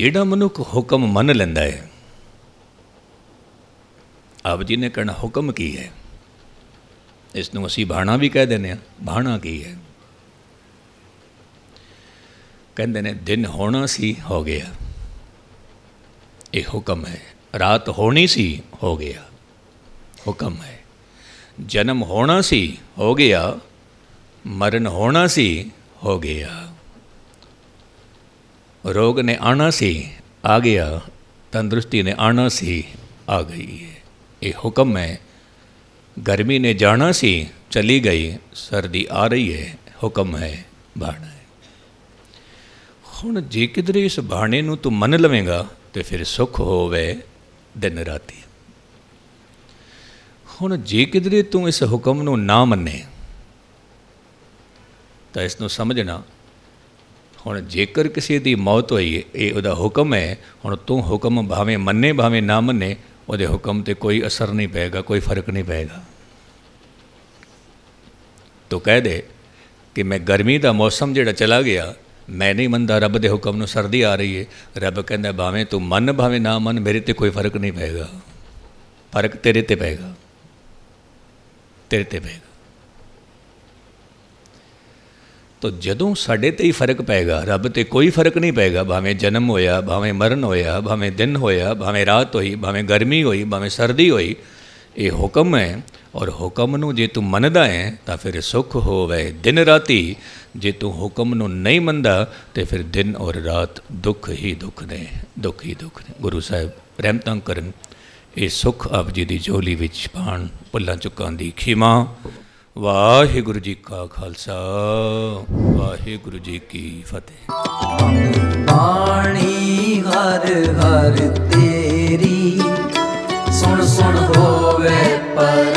[SPEAKER 1] ਜਿਹੜਾ ਮਨੁੱਖ ਹੁਕਮ ਮੰਨ ਲੈਂਦਾ ਹੈ ਆਪ ਜੀ ਨੇ ਕਹਿਣਾ ਹੁਕਮ ਕੀ ਹੈ ਇਸ ਨੂੰ ਅਸੀਂ ਬਾਣਾ ਵੀ ਕਹਿ ਦਿੰਦੇ ਆ ਬਾਣਾ ਕੀ ਹੈ ਕਹਿੰਦੇ ਨੇ ਦਿਨ ਹੋਣਾ ਸੀ ਹੋ ਗਿਆ ਇਹ ਹੁਕਮ ਹੈ ਰਾਤ ਹੋਣੀ ਸੀ ਹੋ ਗਿਆ ਹੁਕਮ ਹੈ ਜਨਮ ਹੋਣਾ ਸੀ ਹੋ ਗਿਆ ਮਰਨ ਹੋਣਾ ਸੀ ਹੋ ਗਿਆ ਰੋਗ ਨੇ ਆਣਾ ਸੀ ਆ ਗਿਆ ਤੰਦਰੁਸਤੀ ਨੇ ਆਣਾ ਸੀ ਆ ਗਈ ਹੈ ਇਹ ਹੁਕਮ ਹੈ ਗਰਮੀ ਨੇ ਜਾਣਾ ਸੀ ਚਲੀ ਗਈ ਸਰਦੀ ਆ ਰਹੀ ਹੈ ਹੁਕਮ ਹੈ ਬਾਣਾ ਹੈ ਹੁਣ ਜੇ ਕਿਦਰੇ ਇਸ ਬਾਣੇ ਨੂੰ ਤੂੰ ਮੰਨ ਲਵੇਂਗਾ ਤੇ ਫਿਰ ਸੁਖ ਹੋਵੇ ਦਿਨ ਰਾਤੀ ਹੁਣ ਜੇ ਕਿਦਰੇ ਤੂੰ ਇਸ ਹੁਕਮ ਨੂੰ ਨਾ ਮੰਨੇ ਤਾਂ ਇਸ ਨੂੰ ਸਮਝਣਾ ਹੁਣ ਜੇਕਰ ਕਿਸੇ ਦੀ ਮੌਤ ਹੋਈ ਇਹ ਉਹਦਾ ਹੁਕਮ ਹੈ ਹੁਣ ਤੂੰ ਹੁਕਮ ਭਾਵੇਂ ਮੰਨੇ ਭਾਵੇਂ ਨਾ ਮੰਨੇ ਉਹਦੇ ਹੁਕਮ ਤੇ ਕੋਈ ਅਸਰ ਨਹੀਂ ਪਏਗਾ ਕੋਈ ਫਰਕ ਨਹੀਂ ਪਏਗਾ ਤੋ ਕਹਿ ਦੇ ਕਿ ਮੈਂ ਗਰਮੀ ਦਾ ਮੌਸਮ ਜਿਹੜਾ ਚਲਾ ਗਿਆ ਮੈਂ ਨਹੀਂ ਮੰਨਦਾ ਰੱਬ ਦੇ ਹੁਕਮ ਨੂੰ ਸਰਦੀ ਆ ਰਹੀ ਏ ਰੱਬ ਕਹਿੰਦਾ ਭਾਵੇਂ ਤੂੰ ਮੰਨ ਭਾਵੇਂ ਨਾ ਮੰਨ ਮੇਰੇ ਤੇ ਕੋਈ ਫਰਕ ਨਹੀਂ ਪਏਗਾ ਫਰਕ ਤੇਰੇ ਤੇ ਪਏਗਾ ਤੇਰੇ ਤੇ ਪਏਗਾ ਤੋ ਜਦੋਂ ਸਾਡੇ ਤੇ ਹੀ ਫਰਕ ਪਏਗਾ ਰੱਬ ਤੇ ਕੋਈ ਫਰਕ ਨਹੀਂ ਪਏਗਾ ਭਾਵੇਂ ਜਨਮ ਹੋਇਆ ਭਾਵੇਂ ਮਰਨ ਹੋਇਆ ਭਾਵੇਂ ਦਿਨ ਹੋਇਆ ਭਾਵੇਂ ਰਾਤ ਹੋਈ ਭਾਵੇਂ ਗਰਮੀ ਹੋਈ ਭਾਵੇਂ ਸਰਦੀ ਹੋਈ ਇਹ ਹੁਕਮ ਹੈ ਔਰ ਹੁਕਮ ਨੂੰ ਜੇ ਤੂੰ ਮੰਨਦਾ ਹੈ ਤਾਂ ਫਿਰ ਸੁਖ ਹੋਵੇ ਦਿਨ ਰਾਤੀ ਜੇ ਤੂੰ ਹੁਕਮ ਨੂੰ ਨਹੀਂ ਮੰਨਦਾ ਤੇ ਫਿਰ ਦਿਨ ਔਰ ਰਾਤ ਦੁੱਖ ਹੀ ਦੁੱਖ ਨੇ ਦੁੱਖ ਹੀ ਦੁੱਖ ਨੇ ਗੁਰੂ ਸਾਹਿਬ ਰਹਿਮਤਾਂ ਕਰਨ ਇਹ ਸੁਖ ਆਪ ਜੀ ਦੀ ਝੋਲੀ ਵਿੱਚ ਪਾਣ ਪੁੱਲਾਂ ਚੁੱਕਾਂ ਦੀ ਖਿਮਾ ਵਾਹਿਗੁਰੂ ਜੀ ਕਾ ਖਾਲਸਾ ਵਾਹਿਗੁਰੂ ਜੀ ਕੀ ਫਤਿਹ ਬਾਣੀ ਹਰ ਹਰ ਤੇਰੀ ਸੁਣ ਸੁਣ ਹੋਵੇ ਪਰ